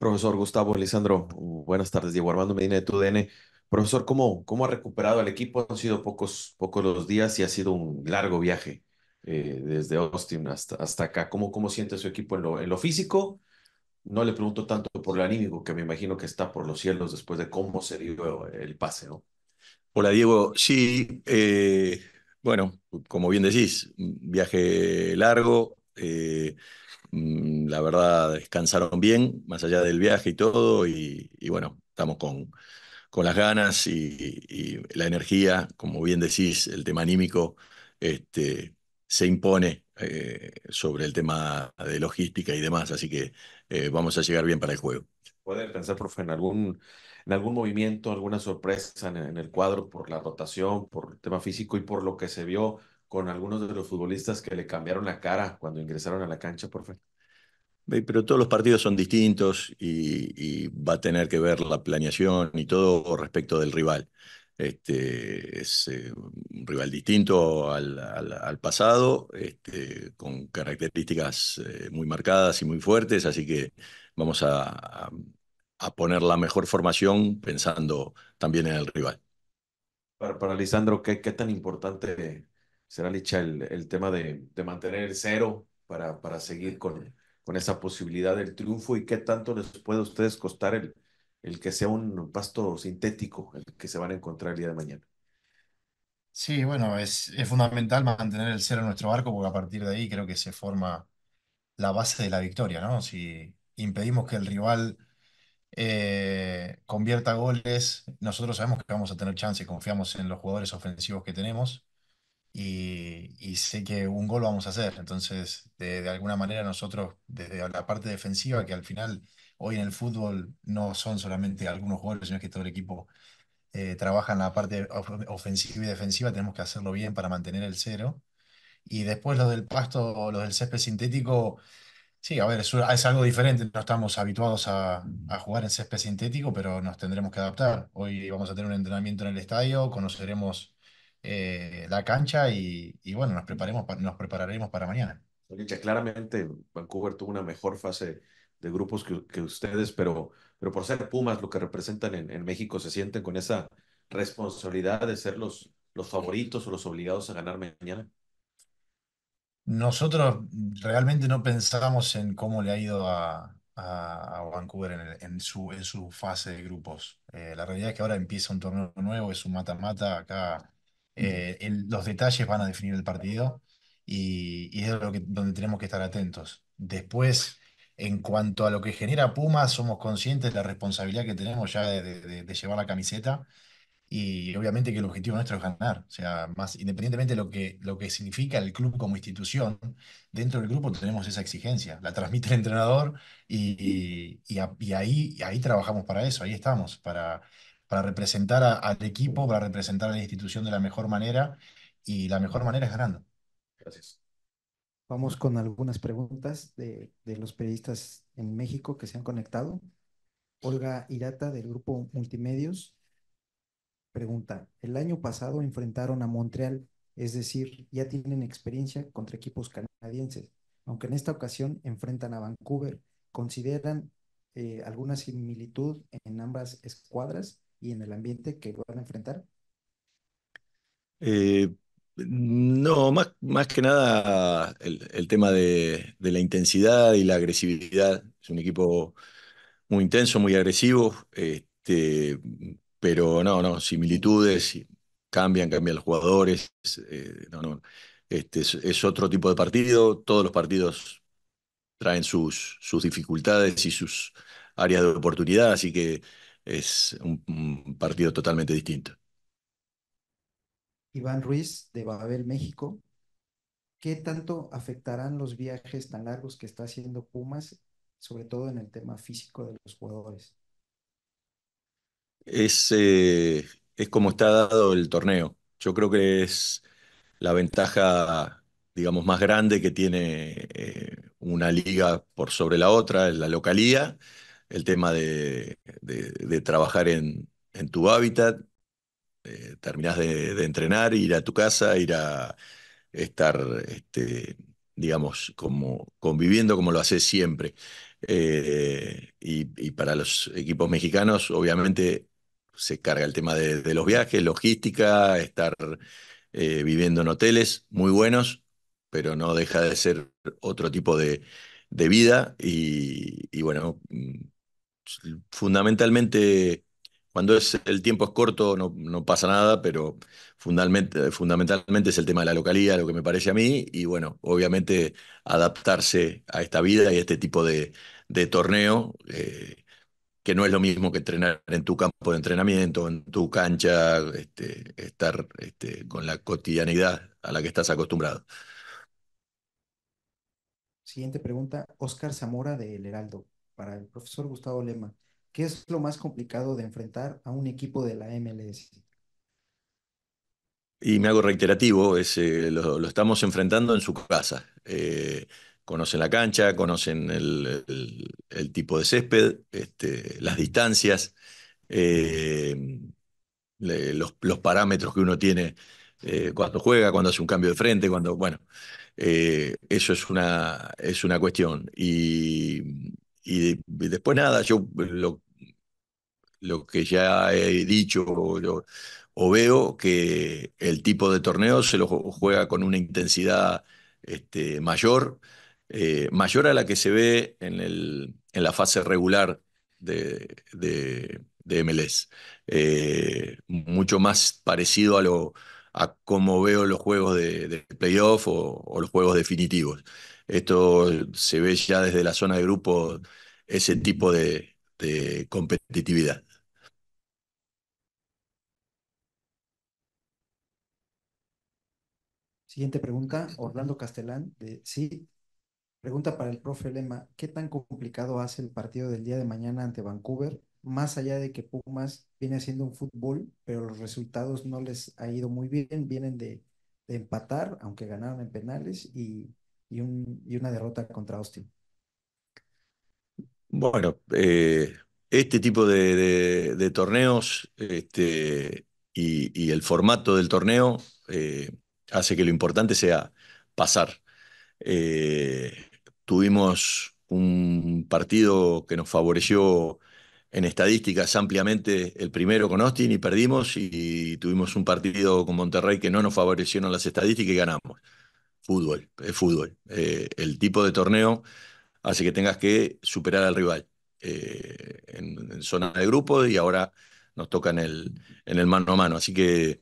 Profesor Gustavo Lisandro, uh, buenas tardes. Diego Armando Medina de TUDN. Profesor, ¿cómo, ¿cómo ha recuperado el equipo? Han sido pocos, pocos los días y ha sido un largo viaje eh, desde Austin hasta, hasta acá. ¿Cómo, ¿Cómo siente su equipo en lo, físico? No le pregunto tanto por lo anímico, que me imagino que está por los cielos después de cómo se dio el pase, ¿no? Hola, Diego. Sí, eh, bueno, como bien decís, viaje largo. Eh, Mm, la verdad descansaron bien, más allá del viaje y todo, y, bueno, estamos con, con las ganas y, la energía, como bien decís, el tema anímico este, se impone eh, sobre el tema de logística y demás, así que eh, vamos a llegar bien para el juego. ¿Puede pensar, profe, en algún, en algún movimiento, alguna sorpresa en, en, el cuadro por la rotación, por el tema físico y por lo que se vio con algunos de los futbolistas que le cambiaron la cara cuando ingresaron a la cancha, por favor. Pero todos los partidos son distintos y, va a tener que ver la planeación y todo respecto del rival. Este, es eh, un rival distinto al, pasado, este, con características eh, muy marcadas y muy fuertes, así que vamos a, poner la mejor formación pensando también en el rival. Para, Lisandro, ¿qué, ¿qué tan importante será Licha el, tema de, mantener el cero para, para seguir con, con esa posibilidad del triunfo y qué tanto les puede a ustedes costar el, el que sea un pasto sintético, el que se van a encontrar el día de mañana. Sí, bueno, es, fundamental mantener el cero en nuestro arco porque a partir de ahí creo que se forma la base de la victoria, ¿no? Si impedimos que el rival eh, convierta goles, nosotros sabemos que vamos a tener chance, confiamos en los jugadores ofensivos que tenemos y, sé que un gol vamos a hacer. Entonces, de, alguna manera nosotros, desde la parte defensiva, que al final hoy en el fútbol no son solamente algunos jugadores sino que todo el equipo eh, trabaja en la parte ofensiva y defensiva, tenemos que hacerlo bien para mantener el cero. Y después los del pasto los del césped sintético, sí, a ver, es, es algo diferente, no estamos habituados a, a, jugar en césped sintético, pero nos tendremos que adaptar. Hoy vamos a tener un entrenamiento en el estadio, conoceremos eh, la cancha y, bueno, nos, preparemos, nos prepararemos para mañana. Claramente Vancouver tuvo una mejor fase de grupos que, ustedes, pero, pero por ser Pumas, lo que representan en, México, se sienten con esa responsabilidad de ser los, los favoritos o los obligados a ganar mañana. Nosotros realmente no pensamos en cómo le ha ido a, Vancouver en, su, en su fase de grupos. Eh, la realidad es que ahora empieza un torneo nuevo, es un mata-mata acá eh, los detalles van a definir el partido y, es lo donde tenemos que estar atentos. Después, en cuanto a lo que genera Puma, somos conscientes de la responsabilidad que tenemos ya de, llevar la camiseta y obviamente que el objetivo nuestro es ganar. O sea, más independientemente de lo que, lo que significa el club como institución, dentro del grupo tenemos esa exigencia. La transmite el entrenador y, y ahí, ahí trabajamos para eso, ahí estamos, para para representar al equipo, para representar a la institución de la mejor manera y la mejor manera es ganando. Gracias. Vamos con algunas preguntas de, los periodistas en México que se han conectado. Olga Irata del grupo Multimedios pregunta, el año pasado enfrentaron a Montreal, es decir, ya tienen experiencia contra equipos canadienses, aunque en esta ocasión enfrentan a Vancouver. ¿Consideran eh, alguna similitud en ambas escuadras? y en el ambiente que van a enfrentar? Eh, no, más, que nada el, tema de, la intensidad y la agresividad. Es un equipo muy intenso, muy agresivo, este, pero no, no, similitudes, cambian, cambian los jugadores. Eh, no, no, este, es, es, otro tipo de partido. Todos los partidos traen sus, sus dificultades y sus áreas de oportunidad, así que es un, partido totalmente distinto. Iván Ruiz de Babel, México. ¿Qué tanto afectarán los viajes tan largos que está haciendo Pumas, sobre todo en el tema físico de los jugadores? Es, eh, como está dado el torneo. Yo creo que es la ventaja, digamos, más grande que tiene eh, una liga por sobre la otra, es la localía el tema de, trabajar en, en, tu hábitat, eh, terminás de, entrenar, ir a tu casa, ir a estar, este, digamos, como conviviendo como lo haces siempre. Eh, y, para los equipos mexicanos, obviamente, se carga el tema de, los viajes, logística, estar eh, viviendo en hoteles muy buenos, pero no deja de ser otro tipo de, vida y, bueno, mm, fundamentalmente, cuando es, el tiempo es corto no, no pasa nada, pero fundamentalmente, fundamentalmente es el tema de la localidad, lo que me parece a mí, y bueno, obviamente adaptarse a esta vida y a este tipo de, torneo. Eh, que no es lo mismo que entrenar en tu campo de entrenamiento, en tu cancha, este, estar este, con la cotidianidad a la que estás acostumbrado. Siguiente pregunta, Oscar Zamora del Heraldo para el profesor Gustavo Lema, ¿qué es lo más complicado de enfrentar a un equipo de la MLS? Y me hago reiterativo, es, eh, lo, estamos enfrentando en su casa. Eh, conocen la cancha, conocen el, tipo de césped, este, las distancias, eh, los, parámetros que uno tiene cuando juega, cuando hace un cambio de frente, cuando, bueno, eso es una, es una cuestión. Y y, después nada, yo eh, lo, que ya he dicho o veo que el tipo de torneo se lo juega con una intensidad este, mayor, eh, mayor a la que se ve en, el, en la fase regular de, MLS. Eh, mucho más parecido a lo a cómo veo los juegos de, de playoff o, los juegos definitivos. Esto se ve ya desde la zona de grupo ese tipo de, competitividad. Siguiente pregunta, Orlando Castellán, de Sí. Pregunta para el profe Lema, ¿qué tan complicado hace el partido del día de mañana ante Vancouver? Más allá de que Pumas viene haciendo un fútbol, pero los resultados no les ha ido muy bien, vienen de, de empatar, aunque ganaron en penales, y y, una derrota contra Austin. Bueno, eh, este tipo de, torneos este, y, el formato del torneo eh, hace que lo importante sea pasar. Eh, tuvimos un partido que nos favoreció en estadísticas ampliamente el primero con Austin y perdimos y, y tuvimos un partido con Monterrey que no nos favorecieron las estadísticas y ganamos. Fútbol, es fútbol. Eh, el tipo de torneo hace que tengas que superar al rival eh, en, zona de grupo y ahora nos toca en el, en el mano a mano. Así que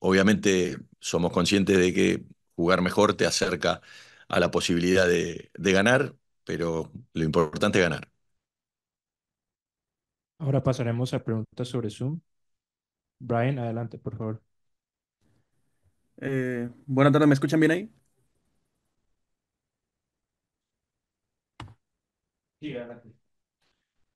obviamente somos conscientes de que jugar mejor te acerca a la posibilidad de, ganar, pero lo importante es ganar. Ahora pasaremos a preguntas sobre Zoom. Brian, adelante, por favor. Eh, buenas tardes, ¿me escuchan bien ahí?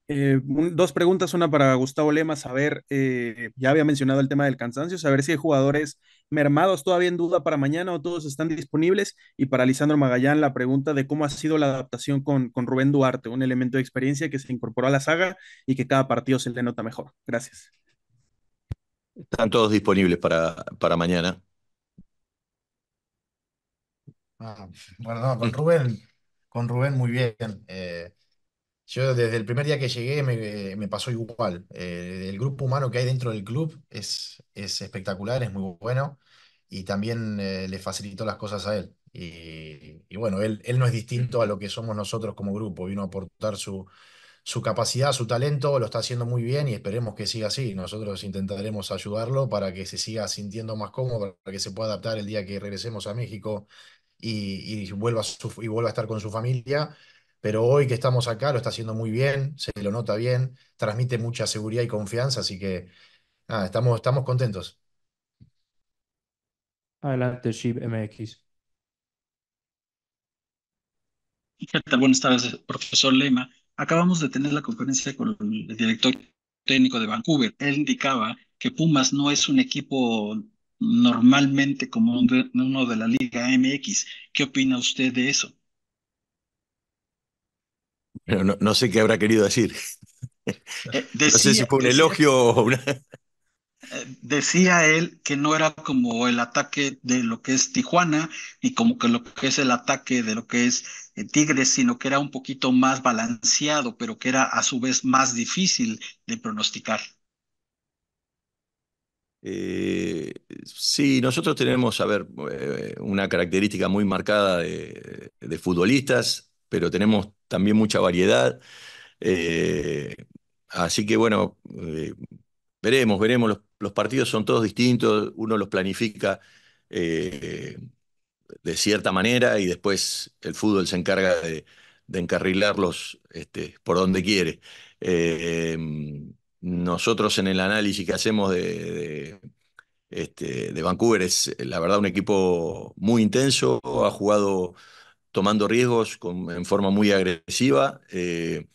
Eh, dos preguntas, una para Gustavo Lema, saber, eh, ya había mencionado el tema del cansancio, saber si hay jugadores mermados todavía en duda para mañana o todos están disponibles, y para Lisandro Magallán la pregunta de cómo ha sido la adaptación con, con Rubén Duarte, un elemento de experiencia que se incorporó a la saga y que cada partido se le nota mejor. Gracias. Están todos disponibles para, para mañana. Ah, bueno, con Rubén, con Rubén muy bien. Eh, yo desde el primer día que llegué me, pasó igual. Eh, el grupo humano que hay dentro del club es, espectacular, es muy bueno y también eh, le facilitó las cosas a él. Y, bueno, él, no es distinto a lo que somos nosotros como grupo, vino a aportar su, capacidad, su talento, lo está haciendo muy bien y esperemos que siga así. Nosotros intentaremos ayudarlo para que se siga sintiendo más cómodo, para que se pueda adaptar el día que regresemos a México y, vuelva, y vuelva a estar con su familia pero hoy que estamos acá lo está haciendo muy bien, se lo nota bien, transmite mucha seguridad y confianza, así que estamos, contentos. Adelante, Chip MX. Buenas tardes, profesor Lema. Acabamos de tener la conferencia con el director técnico de Vancouver. Él indicaba que Pumas no es un equipo normalmente como uno de la Liga MX. ¿Qué opina usted de eso? no, sé qué habrá querido decir. Eh, no sé si fue un elogio o una... Decía él que no era como el ataque de lo que es Tijuana y como que lo que es el ataque de lo que es eh, Tigres, sino que era un poquito más balanceado, pero que era a su vez más difícil de pronosticar. Eh, sí, nosotros tenemos, a ver, una característica muy marcada de, de futbolistas pero tenemos también mucha variedad. Eh, así que bueno, eh, veremos, veremos, los, partidos son todos distintos, uno los planifica eh, de cierta manera y después el fútbol se encarga de, encarrilarlos este, por donde quiere. nosotros en el análisis que hacemos de, este, de Vancouver es la verdad un equipo muy intenso, ha jugado tomando riesgos en forma muy agresiva. Eh,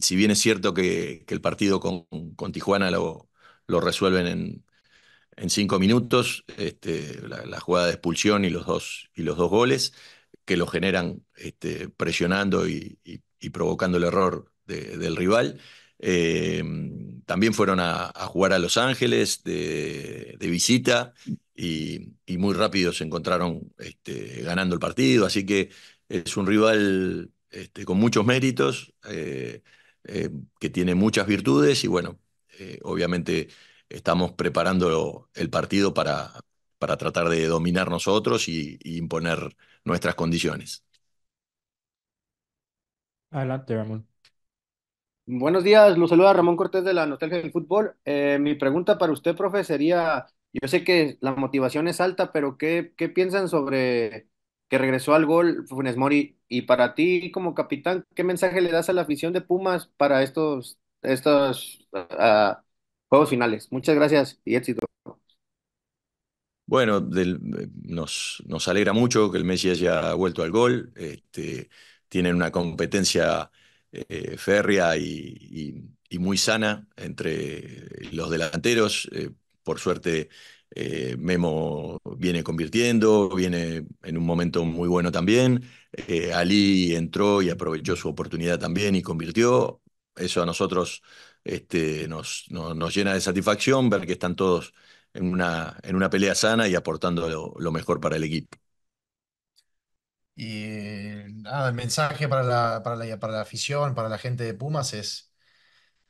si bien es cierto que, el partido con, Tijuana lo, lo, resuelven en, cinco minutos, este, la, jugada de expulsión y los dos, y los dos goles que lo generan este, presionando y, provocando el error del rival. Eh, también fueron a, jugar a Los Ángeles de, visita y, muy rápido se encontraron este, ganando el partido. Así que es un rival este, con muchos méritos, eh, eh, que tiene muchas virtudes y bueno, obviamente estamos preparando el partido para, para tratar de dominar nosotros y, y imponer nuestras condiciones. Adelante, Ramón. Buenos días, los saluda Ramón Cortés de la Nostalgia del Fútbol. Eh, mi pregunta para usted, profe, sería, yo sé que la motivación es alta, pero ¿qué, qué piensan sobre que regresó al gol Funes Mori? Y para ti, como capitán, ¿qué mensaje le das a la afición de Pumas para estos, estos juegos finales? Muchas gracias y éxito. Bueno, nos, nos alegra mucho que el Messi haya vuelto al gol. Este, tienen una competencia eh, férrea y, muy sana entre los delanteros. Eh, por suerte, eh, Memo viene convirtiendo, viene en un momento muy bueno también. Ali entró y aprovechó su oportunidad también y convirtió. Eso a nosotros este, nos, llena de satisfacción ver que están todos en una, en una pelea sana y aportando lo mejor para el equipo. Y nada, el mensaje para la, para la, afición, para la gente de Pumas es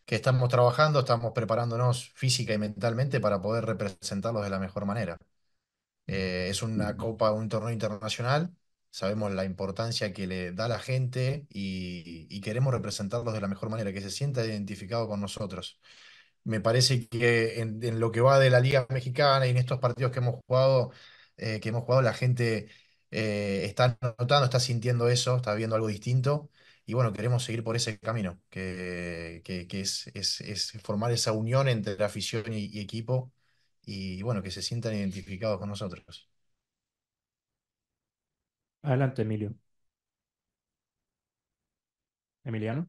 que estamos trabajando, estamos preparándonos física y mentalmente para poder representarlos de la mejor manera. Eh, es una copa, un torneo internacional, sabemos la importancia que le da la gente y, queremos representarlos de la mejor manera, que se sienta identificado con nosotros. Me parece que en, lo que va de la Liga Mexicana y en estos partidos que hemos jugado, eh, que hemos jugado, la gente eh, está notando, está sintiendo eso, está viendo algo distinto. Y bueno, queremos seguir por ese camino, que, es, es, formar esa unión entre la afición y, equipo y bueno, que se sientan identificados con nosotros. Adelante, Emilio. Emiliano.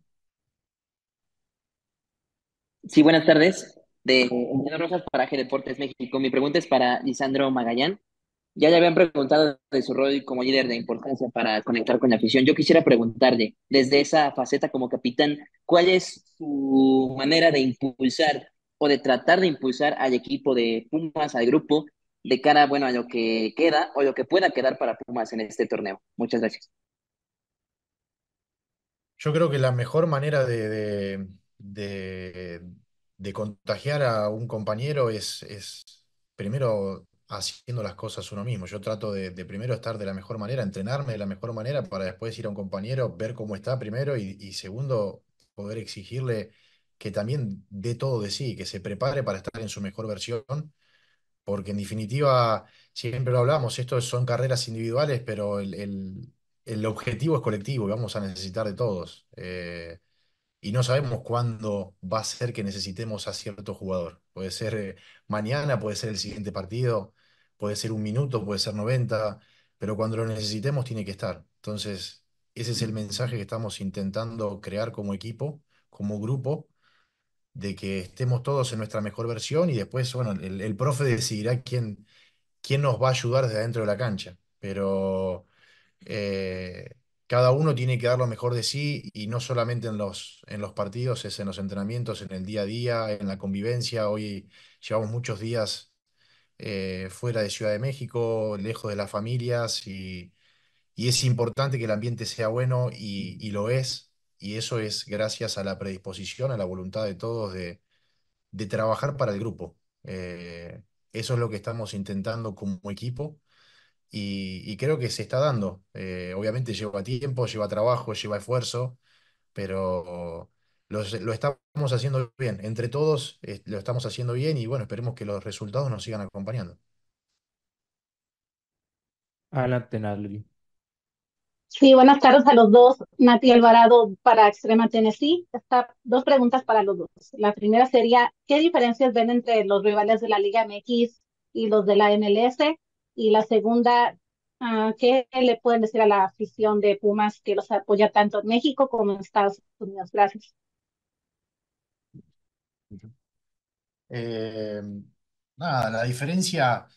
Sí, buenas tardes. De Emiliano Rosas para G Deportes México. Mi pregunta es para Lisandro Magallán. Ya le habían preguntado de su rol como líder de importancia para conectar con la afición. Yo quisiera preguntarle, desde esa faceta como capitán, ¿cuál es su manera de impulsar o de tratar de impulsar al equipo de Pumas, al grupo, de cara bueno, a lo que queda o lo que pueda quedar para Pumas en este torneo. Muchas gracias. Yo creo que la mejor manera de, de, contagiar a un compañero es, es primero haciendo las cosas uno mismo. Yo trato de, primero estar de la mejor manera, entrenarme de la mejor manera para después ir a un compañero, ver cómo está primero y, segundo, poder exigirle que también dé todo de sí, que se prepare para estar en su mejor versión, porque en definitiva, siempre lo hablamos, esto son carreras individuales, pero el, el, el objetivo es colectivo y vamos a necesitar de todos. Eh, y no sabemos cuándo va a ser que necesitemos a cierto jugador. Puede ser eh, mañana, puede ser el siguiente partido puede ser un minuto, puede ser 90, pero cuando lo necesitemos tiene que estar. Entonces, ese es el mm. mensaje que estamos intentando crear como equipo, como grupo, de que estemos todos en nuestra mejor versión y después, bueno, el, el profe decidirá quién, quién nos va a ayudar desde adentro de la cancha, pero eh, cada uno tiene que dar lo mejor de sí y no solamente en los, en los partidos, es en los entrenamientos, en el día a día, en la convivencia. Hoy llevamos muchos días eh, fuera de Ciudad de México, lejos de las familias, y, y es importante que el ambiente sea bueno y, y, lo es, y eso es gracias a la predisposición, a la voluntad de todos de, de trabajar para el grupo. Eh, eso es lo que estamos intentando como equipo. Y, y, creo que se está dando. Eh, obviamente lleva tiempo, lleva trabajo, lleva esfuerzo, pero lo estamos haciendo bien. Entre todos eh, lo estamos haciendo bien y bueno, esperemos que los resultados nos sigan acompañando. Ana Natalie. Sí, buenas tardes a los dos. Nati Alvarado para Extrema Tennessee. Está, dos preguntas para los dos. La primera sería, ¿qué diferencias ven entre los rivales de la Liga MX y los de la MLS? Y la segunda, ah, ¿qué le pueden decir a la afición de Pumas que los apoya tanto en México como en Estados Unidos? Gracias. Eh, nada, la diferencia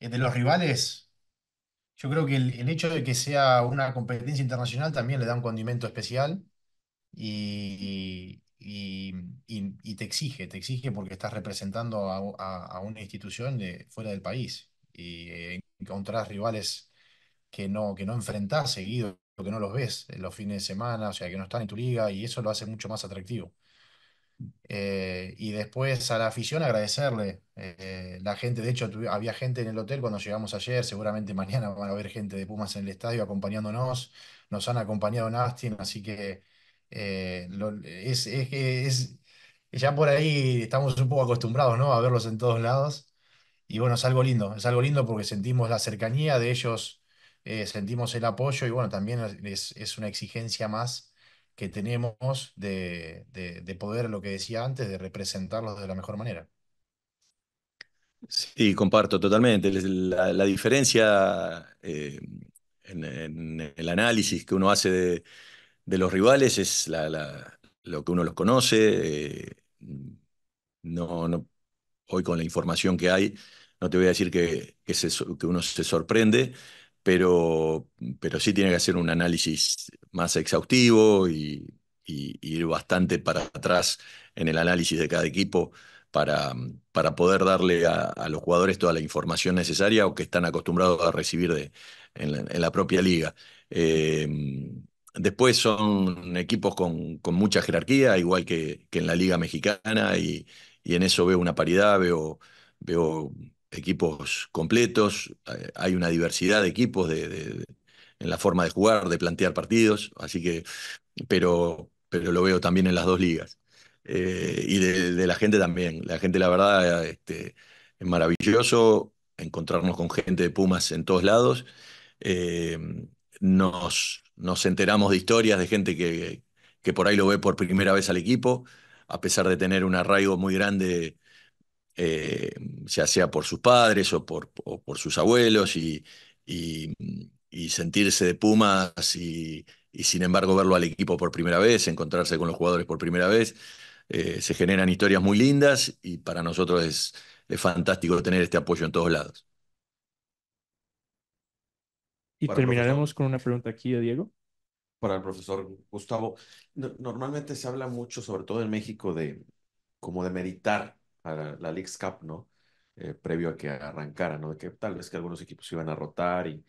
entre eh, los rivales, yo creo que el, hecho de que sea una competencia internacional también le da un condimento especial y, te exige, te exige porque estás representando a, una institución de fuera del país y eh, encontrar rivales que no, que no enfrentás seguido, que no los ves los fines de semana, o sea, que no están en tu liga y eso lo hace mucho más atractivo. Eh, y después a la afición agradecerle. Eh, la gente, de hecho, había gente en el hotel cuando llegamos ayer, seguramente mañana van a haber gente de Pumas en el estadio acompañándonos, nos han acompañado en Astin, así que eh, es, es, ya por ahí estamos un poco acostumbrados ¿no? a verlos en todos lados. Y bueno, es algo lindo, es algo lindo porque sentimos la cercanía de ellos, sentimos el apoyo y bueno, también es, es una exigencia más que tenemos de, poder, lo que decía antes, de representarlos de la mejor manera. Sí, comparto totalmente. La, diferencia eh, en, el análisis que uno hace de, los rivales es lo que uno los conoce. Eh, no, hoy con la información que hay, no te voy a decir que, que, que uno se sorprende, pero, pero sí tiene que hacer un análisis más exhaustivo y, ir bastante para atrás en el análisis de cada equipo para, poder darle a, los jugadores toda la información necesaria o que están acostumbrados a recibir en, la, propia liga. Em, después son equipos con, mucha jerarquía, igual que, en la liga mexicana, y, y en eso veo una paridad, veo, veo equipos completos, eh, hay una diversidad de equipos de, en la forma de jugar, de plantear partidos, así que, pero, pero lo veo también en las dos ligas. Eh, y de, la gente también, la gente la verdad este, es maravilloso encontrarnos con gente de Pumas en todos lados, eh, nos, nos enteramos de historias de gente que, que por ahí lo ve por primera vez al equipo, a pesar de tener un arraigo muy grande eh, ya sea por sus padres o por, por sus abuelos, y, sentirse de Pumas y, sin embargo verlo al equipo por primera vez, encontrarse con los jugadores por primera vez. Eh, se generan historias muy lindas y para nosotros es, fantástico tener este apoyo en todos lados. Y terminaremos con una pregunta aquí de Diego. Para el profesor Gustavo, normalmente se habla mucho, sobre todo en México, de como de meditar a la, League Cup, ¿no? Eh, previo a que arrancara, ¿no? De que tal vez que algunos equipos iban a rotar y,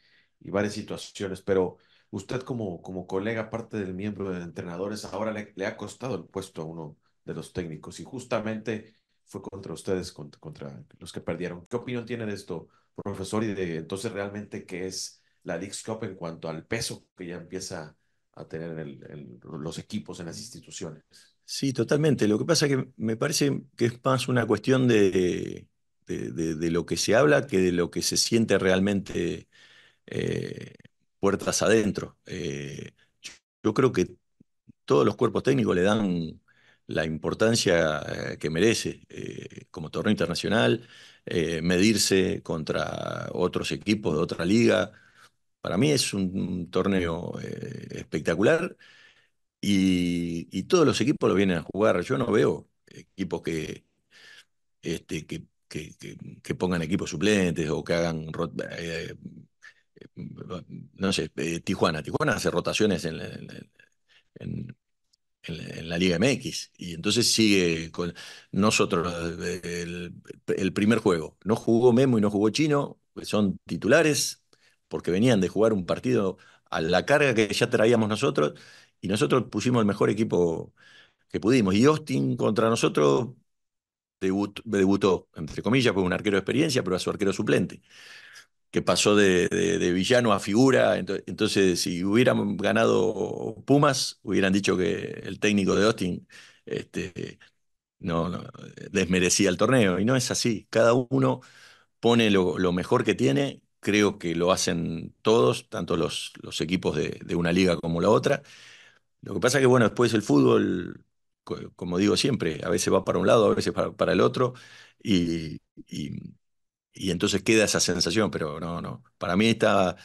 varias situaciones, pero usted como, como colega, parte del miembro de entrenadores, ahora le, ha costado el puesto a uno de los técnicos y justamente fue contra ustedes, contra, los que perdieron. ¿Qué opinión tiene de esto, profesor? Y de entonces realmente qué es la League's Cup en cuanto al peso que ya empieza a tener los equipos en las instituciones. Sí, totalmente. Lo que pasa es que me parece que es más una cuestión de, lo que se habla que de lo que se siente realmente eh, puertas adentro. Eh, yo creo que todos los cuerpos técnicos le dan la importancia eh, que merece como torneo internacional, medirse contra otros equipos de otra liga. Para mí es un torneo espectacular y, todos los equipos lo vienen a jugar. Yo no veo equipos que, este, que, que, pongan equipos suplentes o que hagan. Eh, no sé, eh, Tijuana. Tijuana hace rotaciones en, en, la Liga MX y entonces sigue con nosotros eh, el, el primer juego. No jugó Memo y no jugó Chino, son titulares porque venían de jugar un partido a la carga que ya traíamos nosotros y nosotros pusimos el mejor equipo que pudimos. Y Austin contra nosotros debutó, entre comillas, fue un arquero de experiencia, pero a su arquero suplente, que pasó de, villano a figura. Entonces, si hubieran ganado Pumas, hubieran dicho que el técnico de Austin este, desmerecía el torneo. Y no es así. Cada uno pone lo, mejor que tiene. Creo que lo hacen todos, tanto los, equipos de una liga como la otra. Lo que pasa es que, bueno, después el fútbol, como digo siempre, a veces va para un lado, a veces para, el otro, y, entonces queda esa sensación, pero no, no. Para mí está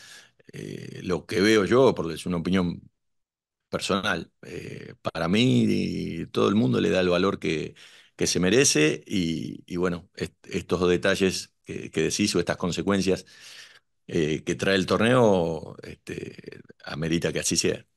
eh, lo que veo yo, porque es una opinión personal, eh, para mí todo el mundo le da el valor que, que se merece y, y bueno, estos detalles que, que, decís o estas consecuencias eh, que trae el torneo, este, amerita que así sea.